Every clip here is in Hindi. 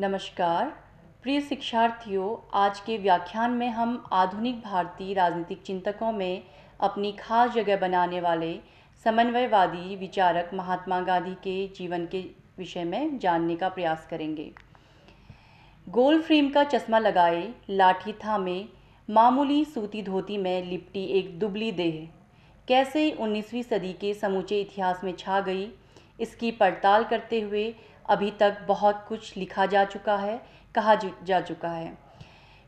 नमस्कार प्रिय शिक्षार्थियों आज के व्याख्यान में हम आधुनिक भारतीय राजनीतिक चिंतकों में अपनी खास जगह बनाने वाले समन्वयवादी विचारक महात्मा गांधी के जीवन के विषय में जानने का प्रयास करेंगे गोल फ्रेम का चश्मा लगाए लाठी थामे मामूली सूती धोती में लिपटी एक दुबली देह कैसे 19वीं सदी के समूचे इतिहास में छा गई इसकी पड़ताल करते हुए अभी तक बहुत कुछ लिखा जा चुका है कहा जा चुका है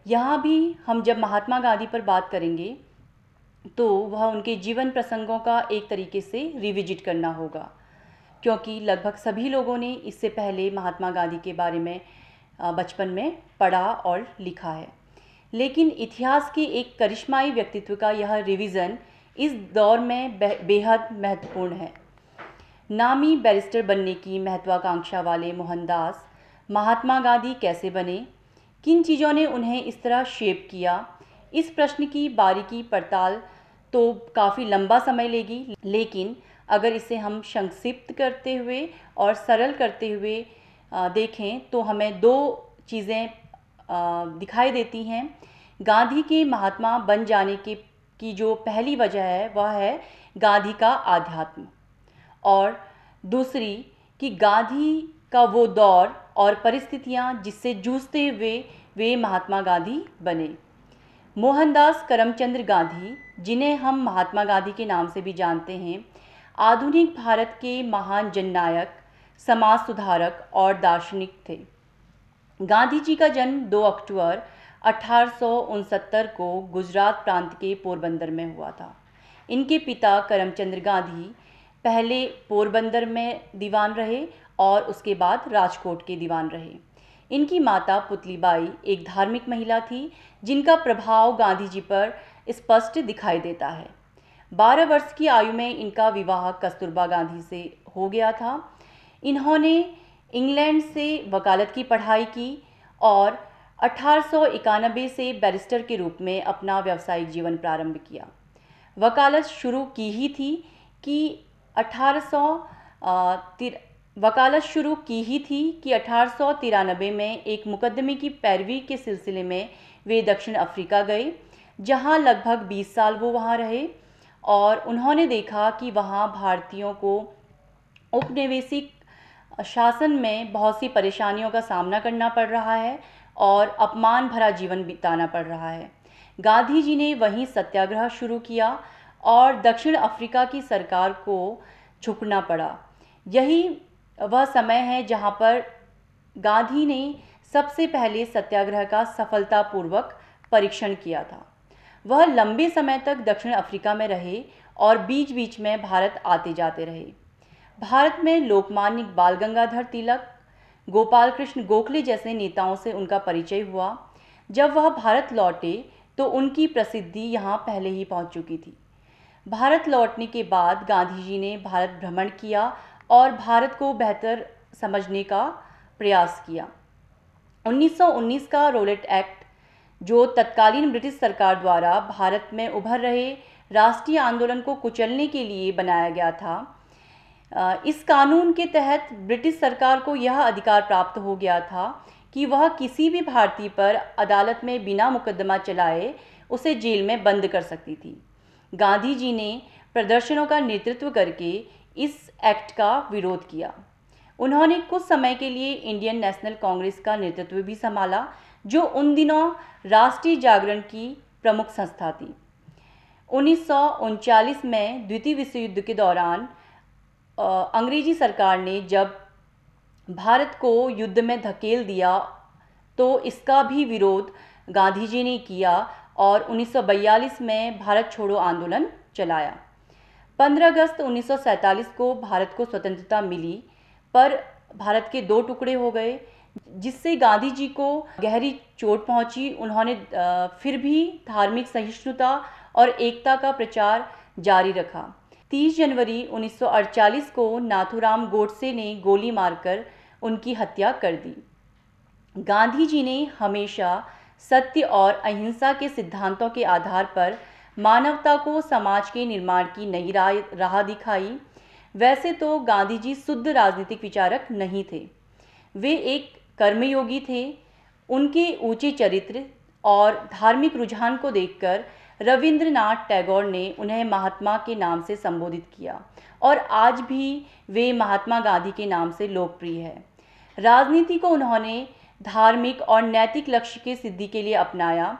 यहाँ भी हम जब महात्मा गांधी पर बात करेंगे तो वह उनके जीवन प्रसंगों का एक तरीके से रिविजिट करना होगा क्योंकि लगभग सभी लोगों ने इससे पहले महात्मा गांधी के बारे में बचपन में पढ़ा और लिखा है लेकिन इतिहास के एक करिश्माई व्यक्तित्व का यह रिवीजन इस दौर में बेहद महत्वपूर्ण है नामी बैरिस्टर बनने की महत्वाकांक्षा वाले मोहनदास महात्मा गांधी कैसे बने किन चीज़ों ने उन्हें इस तरह शेप किया इस प्रश्न की बारीकी पड़ताल तो काफ़ी लंबा समय लेगी लेकिन अगर इसे हम संक्षिप्त करते हुए और सरल करते हुए देखें तो हमें दो चीज़ें दिखाई देती हैं गांधी के महात्मा बन जाने के की जो पहली वजह है वह है गांधी का आध्यात्म और दूसरी कि गांधी का वो दौर और परिस्थितियाँ जिससे जूझते हुए वे महात्मा गांधी बने मोहनदास करमचंद्र गांधी जिन्हें हम महात्मा गांधी के नाम से भी जानते हैं आधुनिक भारत के महान जननायक समाज सुधारक और दार्शनिक थे गांधी जी का जन्म 2 अक्टूबर अठारह को गुजरात प्रांत के पोरबंदर में हुआ था इनके पिता करमचंद्र गांधी पहले पोरबंदर में दीवान रहे और उसके बाद राजकोट के दीवान रहे इनकी माता पुतलीबाई एक धार्मिक महिला थी जिनका प्रभाव गांधी जी पर स्पष्ट दिखाई देता है बारह वर्ष की आयु में इनका विवाह कस्तूरबा गांधी से हो गया था इन्होंने इंग्लैंड से वकालत की पढ़ाई की और अठारह से बैरिस्टर के रूप में अपना व्यावसायिक जीवन प्रारंभ किया वकालत शुरू की ही थी कि अठारह वकालत शुरू की ही थी कि अठारह में एक मुकदमे की पैरवी के सिलसिले में वे दक्षिण अफ्रीका गए जहां लगभग 20 साल वो वहां रहे और उन्होंने देखा कि वहां भारतीयों को उपनिवेशिक शासन में बहुत सी परेशानियों का सामना करना पड़ रहा है और अपमान भरा जीवन बिताना पड़ रहा है गांधी जी ने वहीं सत्याग्रह शुरू किया और दक्षिण अफ्रीका की सरकार को झुकना पड़ा यही वह समय है जहाँ पर गांधी ने सबसे पहले सत्याग्रह का सफलतापूर्वक परीक्षण किया था वह लंबे समय तक दक्षिण अफ्रीका में रहे और बीच बीच में भारत आते जाते रहे भारत में लोकमान्य बाल गंगाधर तिलक गोपाल कृष्ण गोखले जैसे नेताओं से उनका परिचय हुआ जब वह भारत लौटे तो उनकी प्रसिद्धि यहाँ पहले ही पहुँच चुकी थी भारत लौटने के बाद गांधी जी ने भारत भ्रमण किया और भारत को बेहतर समझने का प्रयास किया 1919 का रोलेट एक्ट जो तत्कालीन ब्रिटिश सरकार द्वारा भारत में उभर रहे राष्ट्रीय आंदोलन को कुचलने के लिए बनाया गया था इस कानून के तहत ब्रिटिश सरकार को यह अधिकार प्राप्त हो गया था कि वह किसी भी भारतीय पर अदालत में बिना मुकदमा चलाए उसे जेल में बंद कर सकती थी गांधी जी ने प्रदर्शनों का नेतृत्व करके इस एक्ट का विरोध किया उन्होंने कुछ समय के लिए इंडियन नेशनल कांग्रेस का नेतृत्व भी संभाला जो उन दिनों राष्ट्रीय जागरण की प्रमुख संस्था थी उन्नीस में द्वितीय विश्व युद्ध के दौरान अंग्रेजी सरकार ने जब भारत को युद्ध में धकेल दिया तो इसका भी विरोध गांधी जी ने किया और 1942 में भारत छोड़ो आंदोलन चलाया 15 अगस्त 1947 को भारत को स्वतंत्रता मिली पर भारत के दो टुकड़े हो गए जिससे गांधी जी को गहरी चोट पहुंची उन्होंने फिर भी धार्मिक सहिष्णुता और एकता का प्रचार जारी रखा 30 जनवरी 1948 को नाथुराम गोडसे ने गोली मारकर उनकी हत्या कर दी गांधी जी ने हमेशा सत्य और अहिंसा के सिद्धांतों के आधार पर मानवता को समाज के निर्माण की नई राह दिखाई वैसे तो गांधी जी शुद्ध राजनीतिक विचारक नहीं थे वे एक कर्मयोगी थे उनके ऊंचे चरित्र और धार्मिक रुझान को देखकर रविंद्रनाथ टैगोर ने उन्हें महात्मा के नाम से संबोधित किया और आज भी वे महात्मा गांधी के नाम से लोकप्रिय है राजनीति को उन्होंने धार्मिक और नैतिक लक्ष्य के सिद्धि के लिए अपनाया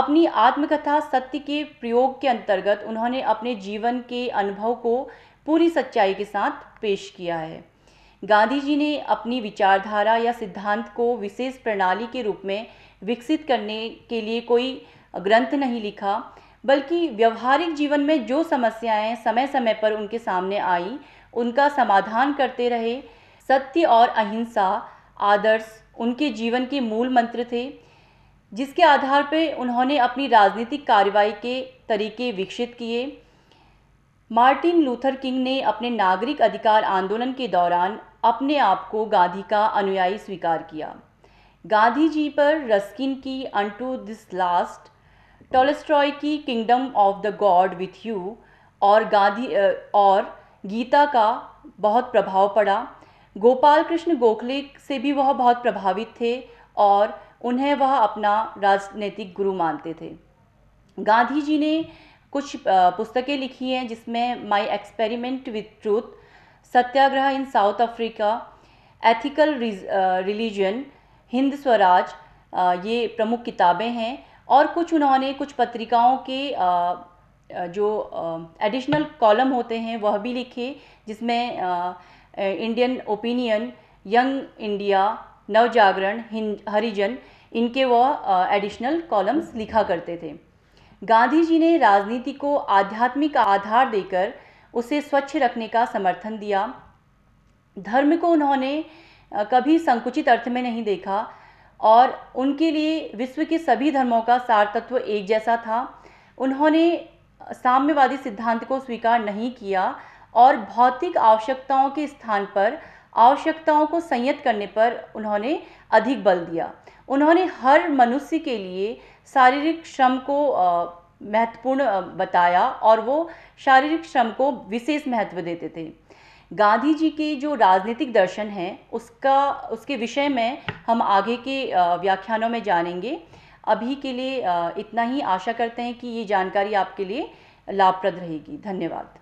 अपनी आत्मकथा सत्य के प्रयोग के अंतर्गत उन्होंने अपने जीवन के अनुभव को पूरी सच्चाई के साथ पेश किया है गांधी जी ने अपनी विचारधारा या सिद्धांत को विशेष प्रणाली के रूप में विकसित करने के लिए कोई ग्रंथ नहीं लिखा बल्कि व्यवहारिक जीवन में जो समस्याएं समय समय पर उनके सामने आई उनका समाधान करते रहे सत्य और अहिंसा आदर्श उनके जीवन के मूल मंत्र थे जिसके आधार पर उन्होंने अपनी राजनीतिक कार्रवाई के तरीके विकसित किए मार्टिन लूथर किंग ने अपने नागरिक अधिकार आंदोलन के दौरान अपने आप को गांधी का अनुयायी स्वीकार किया गांधी जी पर रस्किन की अनटू दिस लास्ट टोलेस्ट्रॉय की kingdom of the god with you और गांधी और गीता का बहुत प्रभाव पड़ा गोपाल कृष्ण गोखले से भी वह बहुत प्रभावित थे और उन्हें वह अपना राजनीतिक गुरु मानते थे गांधी जी ने कुछ पुस्तकें लिखी हैं जिसमें my experiment with truth Satyagraha in South Africa ethical religion Hind Swaraj ये प्रमुख किताबें हैं और कुछ उन्होंने कुछ पत्रिकाओं के जो एडिशनल कॉलम होते हैं वह भी लिखे जिसमें इंडियन ओपिनियन यंग इंडिया नव जागरण हरिजन इनके वह एडिशनल कॉलम्स लिखा करते थे गांधी जी ने राजनीति को आध्यात्मिक आधार देकर उसे स्वच्छ रखने का समर्थन दिया धर्म को उन्होंने कभी संकुचित अर्थ में नहीं देखा और उनके लिए विश्व के सभी धर्मों का सार तत्व एक जैसा था उन्होंने साम्यवादी सिद्धांत को स्वीकार नहीं किया और भौतिक आवश्यकताओं के स्थान पर आवश्यकताओं को संयत करने पर उन्होंने अधिक बल दिया उन्होंने हर मनुष्य के लिए शारीरिक श्रम को महत्वपूर्ण बताया और वो शारीरिक श्रम को विशेष महत्व देते थे गांधी जी के जो राजनीतिक दर्शन हैं उसका उसके विषय में हम आगे के व्याख्यानों में जानेंगे अभी के लिए इतना ही आशा करते हैं कि ये जानकारी आपके लिए लाभप्रद रहेगी धन्यवाद